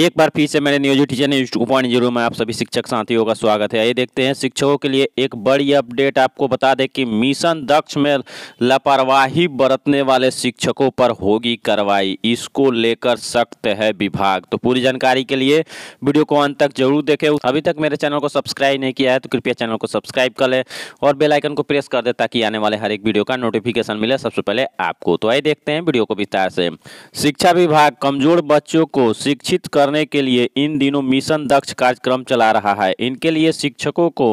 एक बार फिर से मेरे नियोजित teacher news two point zero में आप सभी शिक्षक साथियों का स्वागत है ये देखते हैं शिक्षकों के लिए एक बड़ी अपडेट आपको बता दें कि मिशन दक्ष में लापरवाही बरतने वाले शिक्षकों पर होगी कार्रवाई इसको लेकर सख्त है विभाग तो पूरी जानकारी के लिए वीडियो को अंत तक जरूर देखें अभी तक मेरे चैनल को सब्सक्राइब नहीं किया है तो कृपया चैनल को सब्सक्राइब कर लें और बेलाइकन को प्रेस कर दे ताकि आने वाले हर एक वीडियो का नोटिफिकेशन मिले सबसे पहले आपको तो आइए देखते हैं वीडियो को विस्तार से शिक्षा विभाग कमजोर बच्चों को शिक्षित करने के लिए इन दिनों मिशन दक्ष कार्यक्रम चला रहा है इनके लिए शिक्षकों को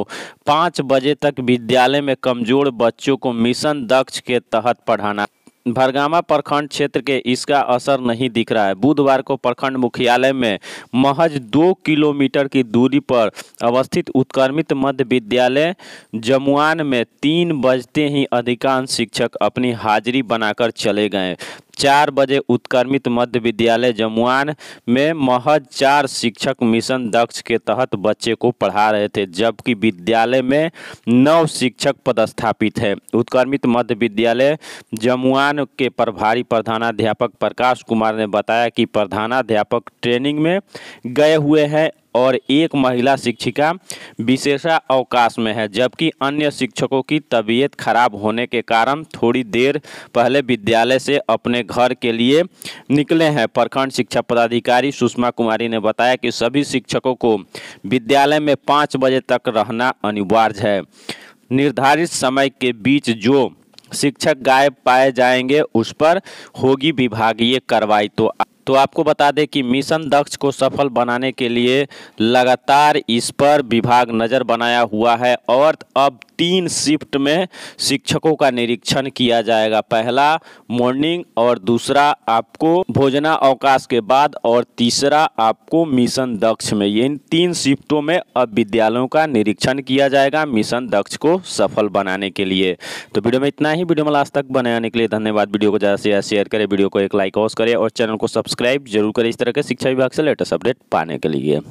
पाँच बजे तक विद्यालय में कमजोर बच्चों को मिशन दक्ष के तहत पढ़ाना भरगामा प्रखंड क्षेत्र के इसका असर नहीं दिख रहा है बुधवार को प्रखंड मुख्यालय में महज दो किलोमीटर की दूरी पर अवस्थित उत्कर्मित मध्य विद्यालय जमुआन में तीन बजते ही अधिकांश शिक्षक अपनी हाजिरी बनाकर चले गए चार बजे उत्क्रमित मध्य विद्यालय जमुआन में महज चार शिक्षक मिशन दक्ष के तहत बच्चे को पढ़ा रहे थे जबकि विद्यालय में नौ शिक्षक पदस्थापित है उत्क्रमित मध्य विद्यालय जमुआन के प्रभारी प्रधानाध्यापक प्रकाश कुमार ने बताया कि प्रधानाध्यापक ट्रेनिंग में गए हुए हैं और एक महिला शिक्षिका विशेषा अवकाश में है जबकि अन्य शिक्षकों की तबीयत खराब होने के कारण थोड़ी देर पहले विद्यालय से अपने घर के लिए निकले हैं प्रखंड शिक्षा पदाधिकारी सुषमा कुमारी ने बताया कि सभी शिक्षकों को विद्यालय में पाँच बजे तक रहना अनिवार्य है निर्धारित समय के बीच जो शिक्षक गायब पाए जाएंगे उस पर होगी विभागीय कार्रवाई तो तो आपको बता दें कि मिशन दक्ष को सफल बनाने के लिए लगातार इस पर विभाग नज़र बनाया हुआ है और अब तीन शिफ्ट में शिक्षकों का निरीक्षण किया जाएगा पहला मॉर्निंग और दूसरा आपको भोजना अवकाश के बाद और तीसरा आपको मिशन दक्ष में इन तीन शिफ्टों में अब विद्यालयों का निरीक्षण किया जाएगा मिशन दक्ष को सफल बनाने के लिए तो वीडियो में इतना ही वीडियो में लास्ट तक बनाने के लिए धन्यवाद वीडियो को ज़्यादा से ज़्यादा शेयर करें वीडियो को एक लाइक ऑस करें और चैनल को सब्सक्राइब जरूर करें इस तरह के शिक्षा विभाग से लेटेस्ट अपडेट पाने के लिए